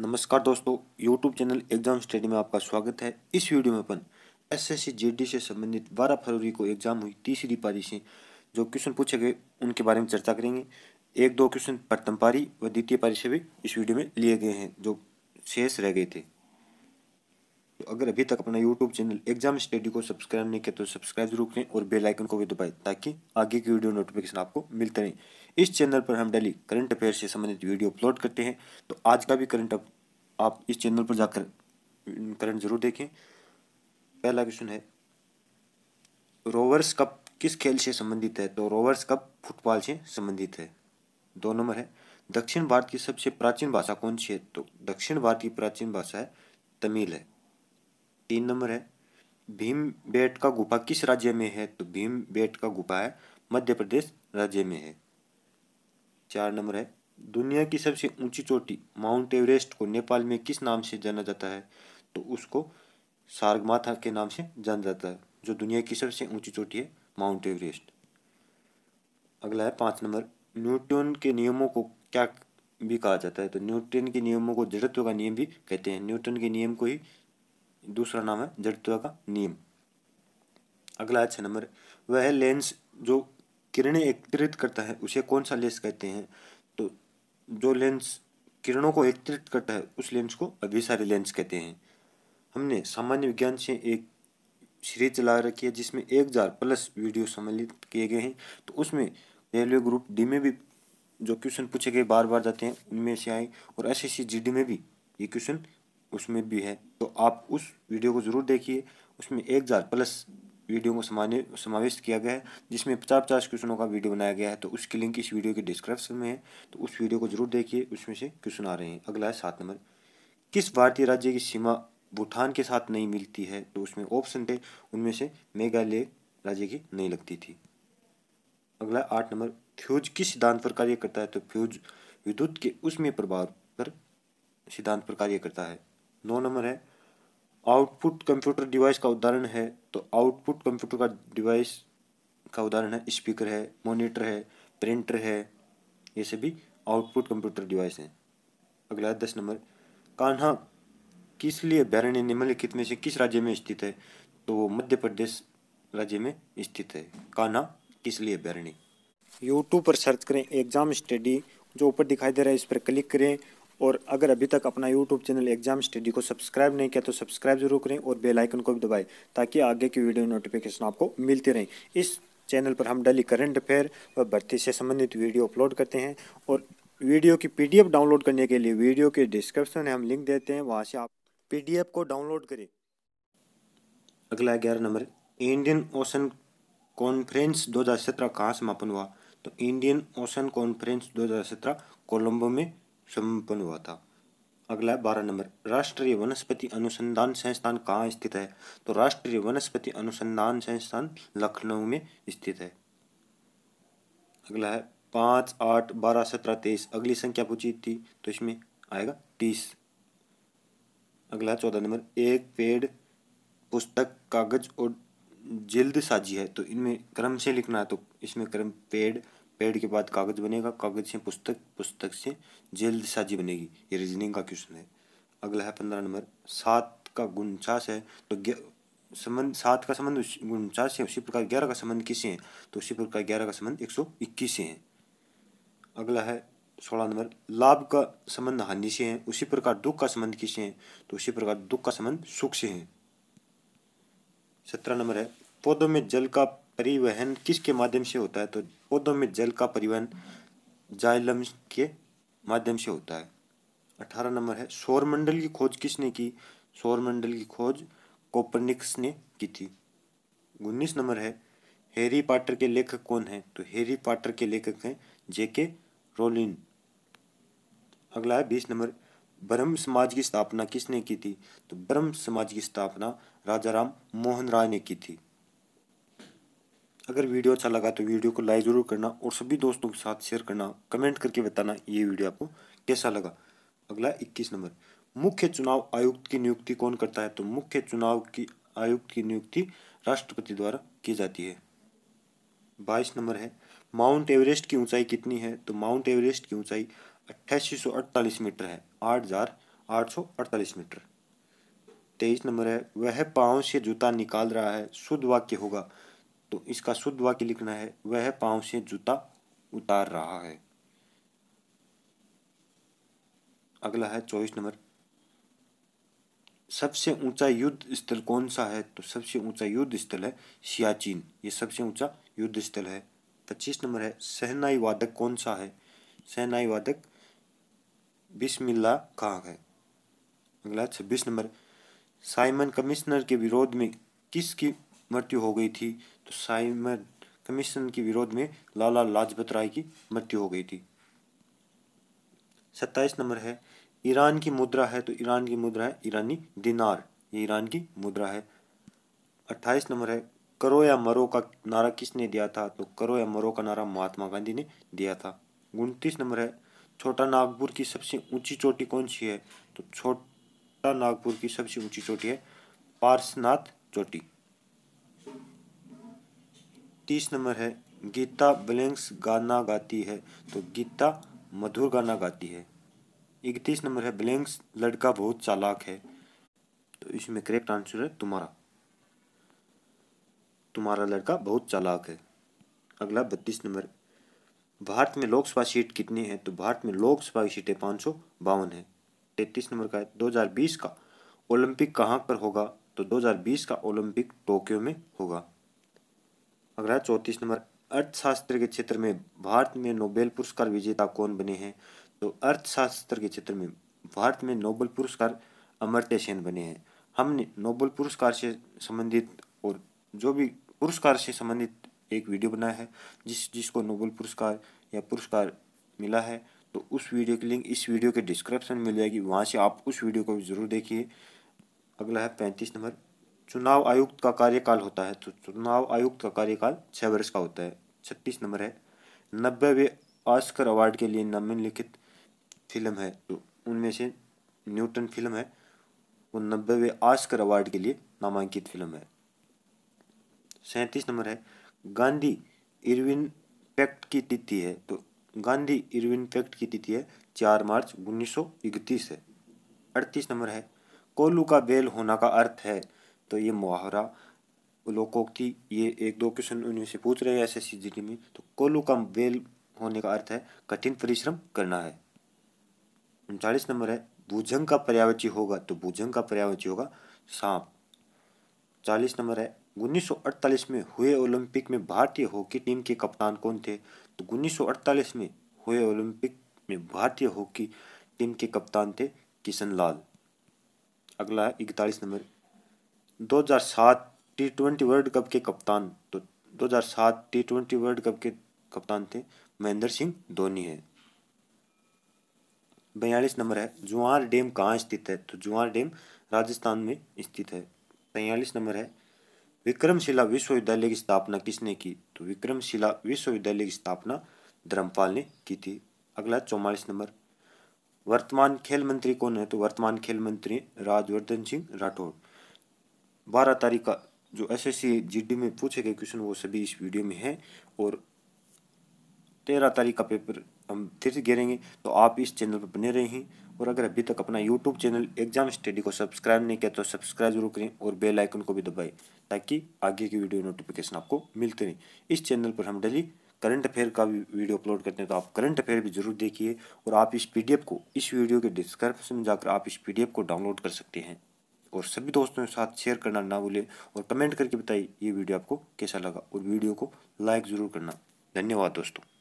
नमस्कार दोस्तों YouTube channel exam study में आपका स्वागत है इस वीडियो में अपन एस एस से संबंधित 12 फरवरी को एग्जाम हुई तीसरी पारी से जो क्वेश्चन पूछे गए उनके बारे में चर्चा करेंगे एक दो क्वेश्चन प्रथम पारी व द्वितीय पारी से भी इस वीडियो में लिए गए हैं जो शेष रह गए थे अगर अभी तक अपना यूट्यूब चैनल एग्जाम स्टडी को सब्सक्राइब नहीं किया तो सब्सक्राइब जरूर करें और बेल आइकन को भी दबाएं ताकि आगे की वीडियो नोटिफिकेशन आपको मिलते रहे इस चैनल पर हम डेली करंट अफेयर से संबंधित वीडियो अपलोड करते हैं तो आज का भी करंट आप इस चैनल पर जाकर करंट जरूर देखें पहला क्वेश्चन है रोवर्स कप किस खेल से संबंधित है तो रोवर्स कप फुटबॉल से संबंधित है दो नंबर है दक्षिण भारत की सबसे प्राचीन भाषा कौन सी है तो दक्षिण भारत की प्राचीन भाषा है तमिल है तीन नंबर है भीम बेट का गुफा किस राज्य में है तो भीम बेट का गुफा है मध्य प्रदेश राज्य में है चार नंबर है दुनिया की सबसे ऊंची चोटी माउंट एवरेस्ट को नेपाल में किस नाम से जाना जाता है तो उसको सारगमाथा के नाम से जाना जाता है जो दुनिया की सबसे ऊंची चोटी है माउंट एवरेस्ट अगला है पाँच नंबर न्यूटन के नियमों को क्या भी कहा जाता है तो न्यूटन के नियमों को जड़त्व का नियम भी कहते हैं न्यूटन के नियम को ही दूसरा नाम है जड़त्व का नियम अगला अच्छा नंबर वह लेंस जो किरणें एकत्रित करता है उसे कौन सा लेंस कहते हैं तो जो लेंस किरणों को एकत्रित करता है उस लेंस को अभिसारी लेंस कहते हैं हमने सामान्य विज्ञान से एक सीरीज चला रखी है जिसमें एक हज़ार प्लस वीडियो सम्मिलित किए गए हैं तो उसमें रेलवे ग्रुप डी में भी जो क्वेश्चन पूछे गए बार बार जाते हैं उनमें से आए और S S C G D में भी ये क्वेश्चन उसमें भी है तो आप उस वीडियो को ज़रूर देखिए उसमें एक हज़ार प्लस वीडियो को समाने समाविष्ट किया गया है जिसमें पचास पचास क्वेश्चनों का वीडियो बनाया गया है तो उसकी लिंक इस वीडियो के डिस्क्रिप्शन में है तो उस वीडियो को जरूर देखिए उसमें से क्वेश्चन आ रहे हैं अगला है सात नंबर किस भारतीय राज्य की सीमा भूटान के साथ नहीं मिलती है तो उसमें ऑप्शन थे उनमें से मेघालय राज्य की नहीं लगती थी अगला आठ नंबर फ्यूज किस सिद्धांत पर कार्य करता है तो फ्यूज विद्युत के उसमें प्रभाव पर सिद्धांत पर कार्य करता है नौ नंबर है आउटपुट कंप्यूटर डिवाइस का उदाहरण है तो आउटपुट कंप्यूटर का डिवाइस का उदाहरण है स्पीकर है मॉनिटर है प्रिंटर है ये सभी आउटपुट कंप्यूटर डिवाइस हैं अगला दस नंबर कान्हा किस लिए अभ्यारण्य निम्नलिखित में से किस राज्य में स्थित है तो वो मध्य प्रदेश राज्य में स्थित है कान्हा किस लिए अभ्यारण्य यूट्यूब पर सर्च करें एग्जाम स्टडी जो ऊपर दिखाई दे रहा है इस पर क्लिक करें और अगर अभी तक अपना यूट्यूब चैनल एग्जाम स्टडी को सब्सक्राइब नहीं किया तो सब्सक्राइब जरूर करें और बेल आइकन को भी दबाएं ताकि आगे की वीडियो नोटिफिकेशन आपको मिलती रहें इस चैनल पर हम डेली करंट अफेयर व भर्ती से संबंधित वीडियो अपलोड करते हैं और वीडियो की पी डाउनलोड करने के लिए वीडियो के डिस्क्रिप्शन में हम लिंक देते हैं वहाँ से आप पी को डाउनलोड करें अगला ग्यारह नंबर इंडियन ओशन कॉन्फ्रेंस सत्रह कहाँ समापन हुआ तो इंडियन ओशन कॉन्फ्रेंस सत्रह कोलंबो में संपन्न हुआ था अगला बारह नंबर राष्ट्रीय वनस्पति अनुसंधान संस्थान कहाँ स्थित है तो राष्ट्रीय वनस्पति अनुसंधान संस्थान लखनऊ में स्थित है अगला है पाँच आठ बारह सत्रह तेईस अगली संख्या पूछी थी तो इसमें आएगा तीस अगला है चौदह नंबर एक पेड़ पुस्तक कागज और जिल्द साजी है तो इनमें क्रम से लिखना है तो इसमें क्रम पेड़ पेड़ के बाद कागज बनेगा कागज से पुस्तक पुस्तक से जेल साजी बनेगी ये रीजनिंग का क्वेश्चन है अगला है पंद्रह नंबर सात का गुणचास है तो संबंध सात का संबंध गुण उनचास है उसी प्रकार ग्यारह का संबंध किसे है तो उसी प्रकार ग्यारह का संबंध एक सौ इक्कीस से है अगला है सोलह नंबर लाभ का संबंध हानि से है उसी प्रकार दुख का संबंध किसे है तो उसी प्रकार दुख का संबंध सुख से है सत्रह नंबर है पौधों में जल का परिवहन किसके माध्यम से होता है तो पौधों में जल का परिवहन जाइलम के माध्यम से होता है अठारह नंबर है सौरमंडल की खोज किसने की सौरमंडल की खोज कोपरनिक्स ने की थी उन्नीस नंबर है हैरी पाटर के लेखक कौन हैं तो हैरी पाटर के लेखक हैं जेके रोलिन अगला है बीस नंबर ब्रह्म समाज की स्थापना किसने की थी तो ब्रह्म समाज की स्थापना राजा राम मोहन राय ने की थी अगर वीडियो अच्छा लगा तो वीडियो को लाइक ज़रूर करना और सभी दोस्तों के साथ शेयर करना कमेंट करके बताना ये वीडियो आपको कैसा लगा अगला इक्कीस नंबर मुख्य चुनाव आयुक्त की नियुक्ति कौन करता है तो मुख्य चुनाव की आयुक्त की नियुक्ति राष्ट्रपति द्वारा की जाती है बाईस नंबर है माउंट एवरेस्ट की ऊंचाई कितनी है तो माउंट एवरेस्ट की ऊंचाई अट्ठाईस सौ अड़तालीस मीटर है आठ हज़ार आठ सौ अड़तालीस मीटर तेईस नंबर है वह पाँव से जूता निकाल रहा है शुद्ध वाक्य होगा तो इसका शुद्ध वाक्य लिखना है वह पांव से जूता उतार रहा है अगला है चौबीस नंबर सबसे ऊंचा युद्ध स्थल कौन सा है तो सबसे ऊंचा युद्ध स्थल है सियाचिन ये सबसे ऊंचा युद्ध स्थल है पच्चीस नंबर है सहनाई वादक कौन सा है सहनाई वादक बिस्मिल्ला खां है अगला छब्बीस नंबर साइमन कमिश्नर के विरोध में किसकी मृत्यु हो गई थी तो साइमन कमीशन के विरोध में लाला लाजपत राय की मृत्यु हो गई थी सत्ताईस नंबर है ईरान की मुद्रा है तो ईरान की मुद्रा है ईरानी दिनार ये ईरान की मुद्रा है अट्ठाईस नंबर है करो या मरो का नारा किसने दिया था तो करो या मरो का नारा महात्मा गांधी ने दिया था उनतीस नंबर है छोटा नागपुर की सबसे ऊंची चोटी कौन सी है तो छोटा नागपुर की सबसे ऊंची चोटी है पार्सनाथ चोटी तीस नंबर है गीता ब्लैंक्स गाना गाती है तो गीता मधुर गाना गाती है इकतीस नंबर है ब्लैंक्स लड़का बहुत चालाक है तो इसमें करेक्ट आंसर है तुम्हारा तुम्हारा लड़का बहुत चालाक है अगला बत्तीस नंबर भारत में लोकसभा सीट कितनी है तो भारत में लोकसभा की सीटें पाँच सौ बावन है तैतीस नंबर का है दो हजार बीस का ओलंपिक कहाँ पर होगा तो दो हजार बीस का ओलंपिक टोक्यो में होगा अगला चौंतीस नंबर अर्थशास्त्र के क्षेत्र में भारत में नोबेल पुरस्कार विजेता कौन बने हैं तो अर्थशास्त्र के क्षेत्र में भारत में नोबेल पुरस्कार अमर्त्य सेन बने हैं हमने नोबेल पुरस्कार से संबंधित और जो भी पुरस्कार से संबंधित एक वीडियो बनाया है जिस जिसको नोबेल पुरस्कार या पुरस्कार मिला है तो उस वीडियो की लिंक इस वीडियो के डिस्क्रिप्शन में मिल जाएगी वहाँ से आप उस वीडियो को भी ज़रूर देखिए अगला है पैंतीस नंबर चुनाव आयुक्त का कार्यकाल होता है तो चुनाव आयुक्त का कार्यकाल छः वर्ष का होता है छत्तीस नंबर है नब्बेवे ऑस्कर अवार्ड के लिए निम्नलिखित फिल्म है तो उनमें से न्यूटन फिल्म है वो नब्बेवे ऑस्कर अवार्ड के लिए नामांकित फिल्म है सैंतीस नंबर है गांधी इरविन पैक्ट की तिथि है तो गांधी इरविन पैक्ट की तिथि है चार मार्च उन्नीस है अड़तीस नंबर है कोलू का बेल होना का अर्थ है तो ये मुहावरा लोकोक्ति ये एक दो क्वेश्चन उन्हीं से पूछ रहे हैं एस एस में तो कोलू का वेल होने का अर्थ है कठिन परिश्रम करना है उनचालीस नंबर है भूजंग का पर्यावची होगा तो भुजंग का पर्यावची होगा सांप चालीस नंबर है उन्नीस में हुए ओलंपिक में भारतीय हॉकी टीम के कप्तान कौन थे तो उन्नीस में हुए ओलंपिक में भारतीय हॉकी टीम के कप्तान थे किशन लाल अगला है इकतालीस नंबर 2007 टी ट्वेंटी वर्ल्ड कप के कप्तान तो 2007 टी ट्वेंटी वर्ल्ड कप के कप्तान थे महेंद्र सिंह धोनी है बयालीस नंबर है जुआर डैम कहाँ स्थित है तो जुआर डैम राजस्थान में स्थित है तैयलीस नंबर है विक्रमशिला विश्वविद्यालय की स्थापना किसने की तो विक्रमशिला विश्वविद्यालय की स्थापना धर्मपाल ने की थी अगला चौवालीस नंबर वर्तमान खेल मंत्री कौन है तो वर्तमान खेल मंत्री राज्यवर्धन सिंह राठौड़ बारह तारीख का जो एस एस जीडी में पूछे गए क्वेश्चन वो सभी इस वीडियो में हैं और तेरह तारीख का पेपर हम फिर से घेरेंगे तो आप इस चैनल पर बने रहें और अगर अभी तक अपना यूट्यूब चैनल एग्जाम स्टडी को सब्सक्राइब नहीं किया तो सब्सक्राइब जरूर करें और बेल आइकन को भी दबाएं ताकि आगे की वीडियो नोटिफिकेशन आपको मिलते रहें इस चैनल पर हम डेली करंट अफेयर का भी वीडियो अपलोड करते हैं तो आप करंट अफेयर भी जरूर देखिए और आप इस पी को इस वीडियो के डिस्क्रिप्शन में जाकर आप इस पी को डाउनलोड कर सकते हैं और सभी दोस्तों के साथ शेयर करना ना भूलें और कमेंट करके बताइए ये वीडियो आपको कैसा लगा और वीडियो को लाइक ज़रूर करना धन्यवाद दोस्तों